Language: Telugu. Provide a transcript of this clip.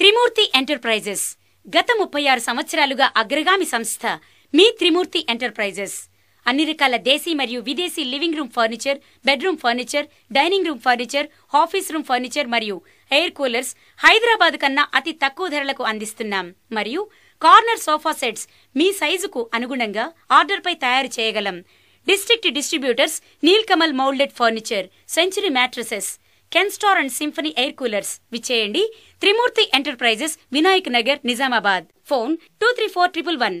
త్రిమూర్తి ఎంటర్ప్రైజెస్ గత ముప్పై ఆరు సంవత్సరాలుగా అగ్రగామి సంస్థ మీ త్రిమూర్తి ఎంటర్ప్రైజెస్ అన్ని రకాల దేశీ మరియు విదేశీ living room furniture bedroom furniture dining room furniture office room furniture మరియు ఎయిర్ కూలర్స్ హైదరాబాద్ కన్నా అతి తక్కువ ధరలకు అందిస్తున్నాం మరియు కార్నర్ సోఫా సెట్స్ మీ సైజుకు అనుగుణంగా ఆర్డర్పై తయారు చేయగలం district distributors Nilkamal moulded furniture Century mattresses Kenstar and Symphony air coolers విచ్చేయండి Trimurthi enterprises Vinayak Nagar Nizamabad phone two three four triple one